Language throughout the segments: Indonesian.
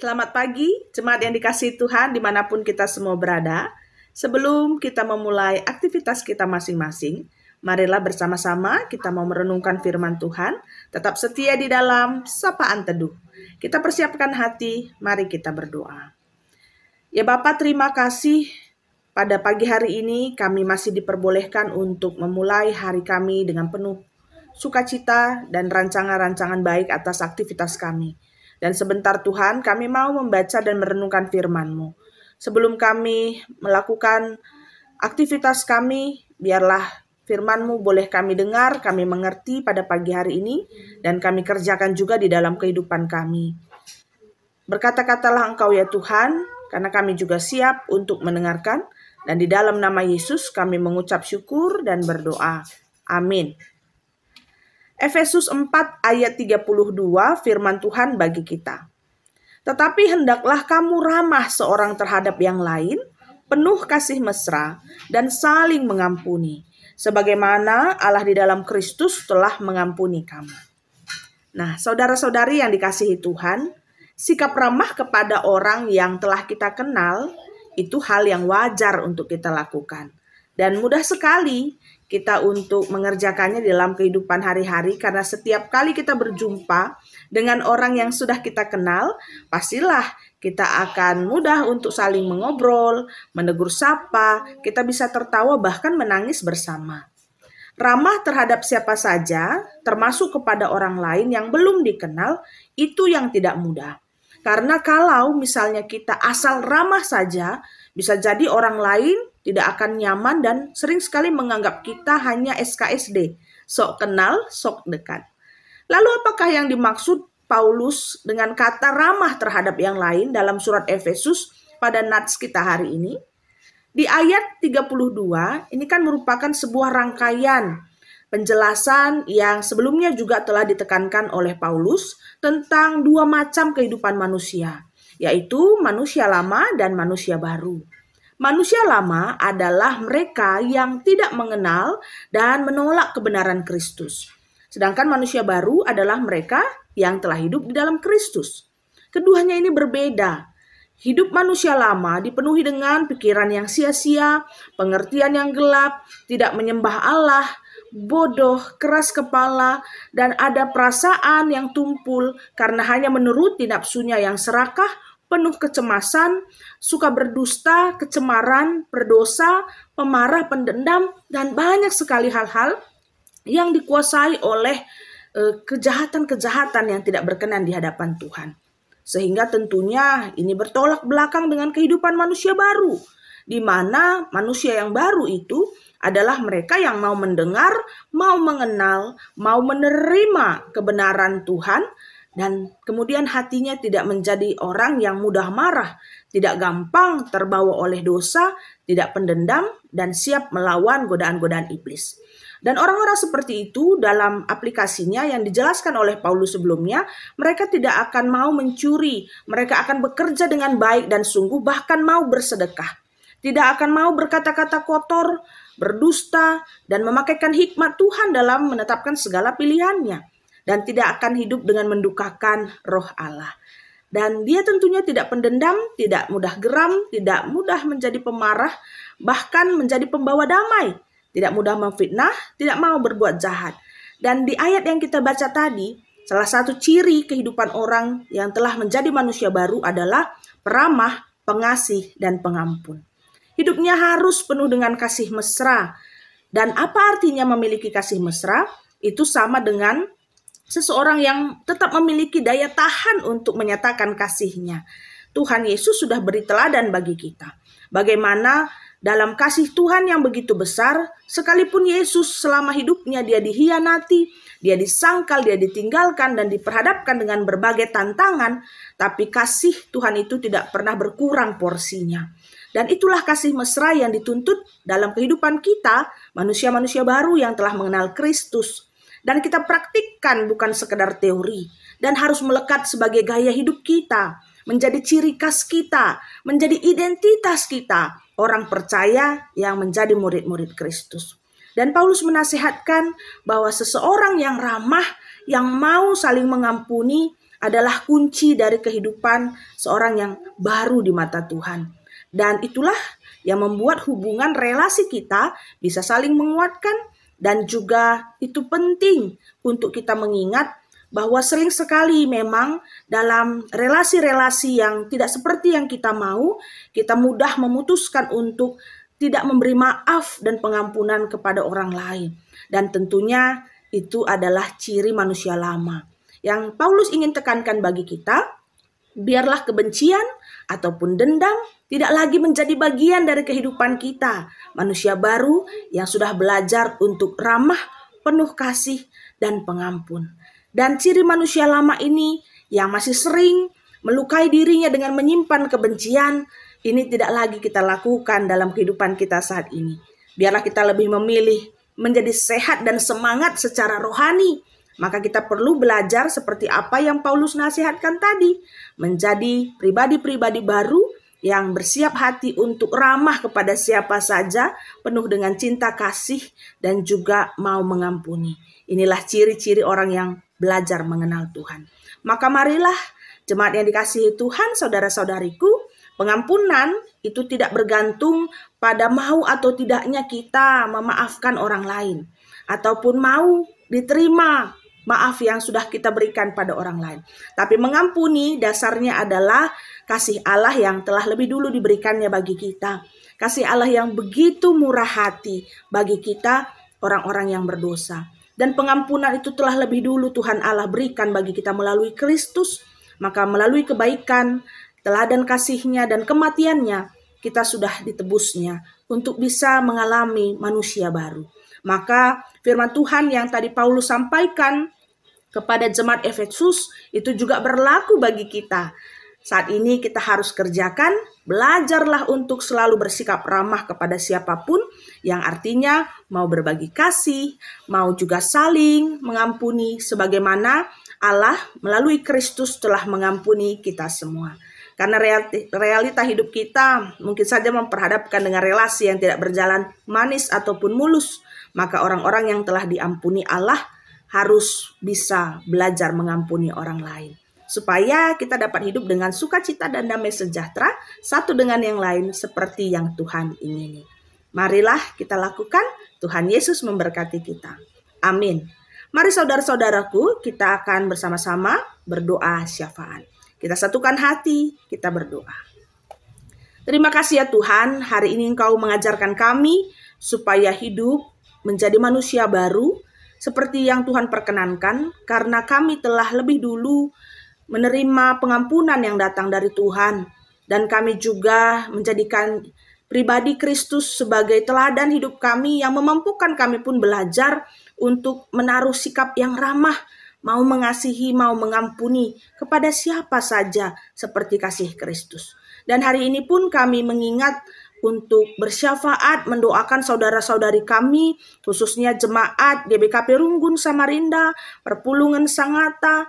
Selamat pagi, jemaat yang dikasih Tuhan dimanapun kita semua berada. Sebelum kita memulai aktivitas kita masing-masing, marilah bersama-sama kita mau merenungkan firman Tuhan, tetap setia di dalam sapaan teduh. Kita persiapkan hati, mari kita berdoa. Ya Bapak terima kasih pada pagi hari ini kami masih diperbolehkan untuk memulai hari kami dengan penuh sukacita dan rancangan-rancangan baik atas aktivitas kami. Dan sebentar Tuhan, kami mau membaca dan merenungkan firman-Mu. Sebelum kami melakukan aktivitas kami, biarlah firman-Mu boleh kami dengar, kami mengerti pada pagi hari ini, dan kami kerjakan juga di dalam kehidupan kami. Berkata-katalah Engkau ya Tuhan, karena kami juga siap untuk mendengarkan, dan di dalam nama Yesus kami mengucap syukur dan berdoa. Amin. Efesus 4 ayat 32 firman Tuhan bagi kita. Tetapi hendaklah kamu ramah seorang terhadap yang lain, penuh kasih mesra dan saling mengampuni, sebagaimana Allah di dalam Kristus telah mengampuni kamu. Nah, saudara-saudari yang dikasihi Tuhan, sikap ramah kepada orang yang telah kita kenal itu hal yang wajar untuk kita lakukan. Dan mudah sekali kita untuk mengerjakannya dalam kehidupan hari-hari karena setiap kali kita berjumpa dengan orang yang sudah kita kenal, pastilah kita akan mudah untuk saling mengobrol, menegur sapa, kita bisa tertawa bahkan menangis bersama. Ramah terhadap siapa saja, termasuk kepada orang lain yang belum dikenal, itu yang tidak mudah. Karena kalau misalnya kita asal ramah saja, bisa jadi orang lain tidak akan nyaman dan sering sekali menganggap kita hanya SKSD, sok kenal, sok dekat. Lalu apakah yang dimaksud Paulus dengan kata ramah terhadap yang lain dalam surat Efesus pada nats kita hari ini? Di ayat 32 ini kan merupakan sebuah rangkaian penjelasan yang sebelumnya juga telah ditekankan oleh Paulus tentang dua macam kehidupan manusia, yaitu manusia lama dan manusia baru. Manusia lama adalah mereka yang tidak mengenal dan menolak kebenaran Kristus. Sedangkan manusia baru adalah mereka yang telah hidup di dalam Kristus. Keduanya ini berbeda. Hidup manusia lama dipenuhi dengan pikiran yang sia-sia, pengertian yang gelap, tidak menyembah Allah, bodoh, keras kepala, dan ada perasaan yang tumpul karena hanya menuruti nafsunya yang serakah penuh kecemasan, suka berdusta, kecemaran, berdosa, pemarah, pendendam, dan banyak sekali hal-hal yang dikuasai oleh e, kejahatan-kejahatan yang tidak berkenan di hadapan Tuhan. Sehingga tentunya ini bertolak belakang dengan kehidupan manusia baru, di mana manusia yang baru itu adalah mereka yang mau mendengar, mau mengenal, mau menerima kebenaran Tuhan, dan kemudian hatinya tidak menjadi orang yang mudah marah, tidak gampang terbawa oleh dosa, tidak pendendam, dan siap melawan godaan-godaan iblis. Dan orang-orang seperti itu dalam aplikasinya yang dijelaskan oleh Paulus sebelumnya, mereka tidak akan mau mencuri, mereka akan bekerja dengan baik dan sungguh, bahkan mau bersedekah. Tidak akan mau berkata-kata kotor, berdusta, dan memakaikan hikmat Tuhan dalam menetapkan segala pilihannya dan tidak akan hidup dengan mendukakan roh Allah. Dan dia tentunya tidak pendendam, tidak mudah geram, tidak mudah menjadi pemarah, bahkan menjadi pembawa damai, tidak mudah memfitnah, tidak mau berbuat jahat. Dan di ayat yang kita baca tadi, salah satu ciri kehidupan orang yang telah menjadi manusia baru adalah peramah, pengasih, dan pengampun. Hidupnya harus penuh dengan kasih mesra. Dan apa artinya memiliki kasih mesra? Itu sama dengan seseorang yang tetap memiliki daya tahan untuk menyatakan kasihnya. Tuhan Yesus sudah beri teladan bagi kita. Bagaimana dalam kasih Tuhan yang begitu besar, sekalipun Yesus selama hidupnya dia dihianati, dia disangkal, dia ditinggalkan dan diperhadapkan dengan berbagai tantangan, tapi kasih Tuhan itu tidak pernah berkurang porsinya. Dan itulah kasih mesra yang dituntut dalam kehidupan kita, manusia-manusia baru yang telah mengenal Kristus dan kita praktikkan bukan sekedar teori dan harus melekat sebagai gaya hidup kita, menjadi ciri khas kita, menjadi identitas kita, orang percaya yang menjadi murid-murid Kristus. Dan Paulus menasehatkan bahwa seseorang yang ramah, yang mau saling mengampuni adalah kunci dari kehidupan seorang yang baru di mata Tuhan. Dan itulah yang membuat hubungan relasi kita bisa saling menguatkan dan juga itu penting untuk kita mengingat bahwa sering sekali memang dalam relasi-relasi yang tidak seperti yang kita mau, kita mudah memutuskan untuk tidak memberi maaf dan pengampunan kepada orang lain. Dan tentunya itu adalah ciri manusia lama. Yang Paulus ingin tekankan bagi kita, biarlah kebencian, ataupun dendam tidak lagi menjadi bagian dari kehidupan kita. Manusia baru yang sudah belajar untuk ramah, penuh kasih, dan pengampun. Dan ciri manusia lama ini yang masih sering melukai dirinya dengan menyimpan kebencian, ini tidak lagi kita lakukan dalam kehidupan kita saat ini. Biarlah kita lebih memilih menjadi sehat dan semangat secara rohani maka kita perlu belajar seperti apa yang Paulus nasihatkan tadi, menjadi pribadi-pribadi baru yang bersiap hati untuk ramah kepada siapa saja, penuh dengan cinta kasih dan juga mau mengampuni. Inilah ciri-ciri orang yang belajar mengenal Tuhan. Maka marilah jemaat yang dikasihi Tuhan, saudara-saudariku, pengampunan itu tidak bergantung pada mau atau tidaknya kita memaafkan orang lain ataupun mau diterima maaf yang sudah kita berikan pada orang lain. Tapi mengampuni dasarnya adalah kasih Allah yang telah lebih dulu diberikannya bagi kita. Kasih Allah yang begitu murah hati bagi kita orang-orang yang berdosa. Dan pengampunan itu telah lebih dulu Tuhan Allah berikan bagi kita melalui Kristus. Maka melalui kebaikan, teladan kasihnya dan kematiannya, kita sudah ditebusnya untuk bisa mengalami manusia baru. Maka firman Tuhan yang tadi Paulus sampaikan kepada jemaat Efesus itu juga berlaku bagi kita. Saat ini kita harus kerjakan, belajarlah untuk selalu bersikap ramah kepada siapapun, yang artinya mau berbagi kasih, mau juga saling mengampuni sebagaimana Allah melalui Kristus telah mengampuni kita semua. Karena realita hidup kita mungkin saja memperhadapkan dengan relasi yang tidak berjalan manis ataupun mulus. Maka orang-orang yang telah diampuni Allah harus bisa belajar mengampuni orang lain. Supaya kita dapat hidup dengan sukacita dan damai sejahtera satu dengan yang lain seperti yang Tuhan ingini. Marilah kita lakukan, Tuhan Yesus memberkati kita. Amin. Mari saudara-saudaraku, kita akan bersama-sama berdoa syafaat. Kita satukan hati, kita berdoa. Terima kasih ya Tuhan, hari ini Engkau mengajarkan kami supaya hidup menjadi manusia baru seperti yang Tuhan perkenankan karena kami telah lebih dulu menerima pengampunan yang datang dari Tuhan dan kami juga menjadikan pribadi Kristus sebagai teladan hidup kami yang memampukan kami pun belajar untuk menaruh sikap yang ramah, mau mengasihi, mau mengampuni kepada siapa saja seperti kasih Kristus. Dan hari ini pun kami mengingat untuk bersyafaat mendoakan saudara-saudari kami khususnya jemaat DBKP Runggun Samarinda, Perpulungan Sangata,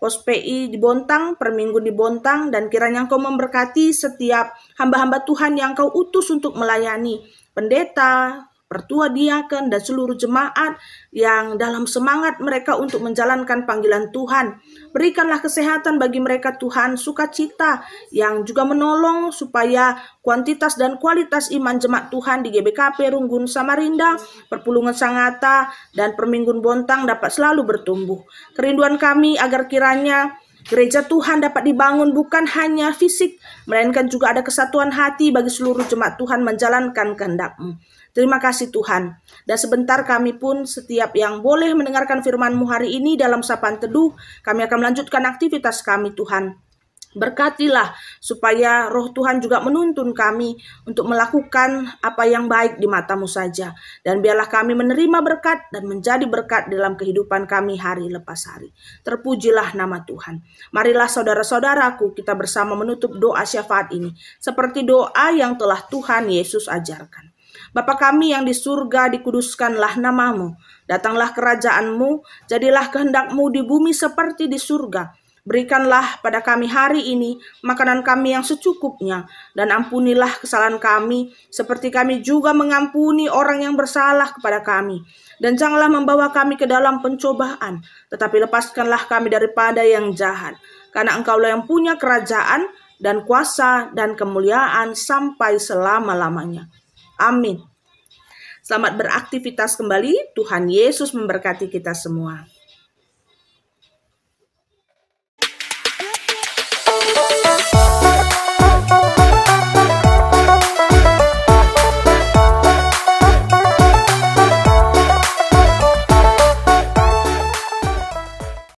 pospi di Bontang, Perminggu di Bontang, dan kiranya Engkau memberkati setiap hamba-hamba Tuhan yang Kau utus untuk melayani pendeta, pertua diaken, dan seluruh jemaat yang dalam semangat mereka untuk menjalankan panggilan Tuhan. Berikanlah kesehatan bagi mereka Tuhan, sukacita yang juga menolong supaya kuantitas dan kualitas iman jemaat Tuhan di GBKP Runggun Samarinda, Perpulungan Sangata, dan Perminggun Bontang dapat selalu bertumbuh. Kerinduan kami agar kiranya Gereja Tuhan dapat dibangun bukan hanya fisik, melainkan juga ada kesatuan hati bagi seluruh jemaat Tuhan menjalankan kehendak-Mu. Terima kasih Tuhan. Dan sebentar kami pun setiap yang boleh mendengarkan firman-Mu hari ini dalam sapaan teduh, kami akan melanjutkan aktivitas kami Tuhan. Berkatilah supaya roh Tuhan juga menuntun kami untuk melakukan apa yang baik di matamu saja. Dan biarlah kami menerima berkat dan menjadi berkat dalam kehidupan kami hari lepas hari. Terpujilah nama Tuhan. Marilah saudara-saudaraku kita bersama menutup doa syafaat ini. Seperti doa yang telah Tuhan Yesus ajarkan. Bapa kami yang di surga, dikuduskanlah namamu. Datanglah kerajaanmu, jadilah kehendakmu di bumi seperti di surga. Berikanlah pada kami hari ini makanan kami yang secukupnya, dan ampunilah kesalahan kami, seperti kami juga mengampuni orang yang bersalah kepada kami. Dan janganlah membawa kami ke dalam pencobaan, tetapi lepaskanlah kami daripada yang jahat. Karena engkaulah yang punya kerajaan dan kuasa dan kemuliaan sampai selama-lamanya. Amin. Selamat beraktivitas kembali. Tuhan Yesus memberkati kita semua.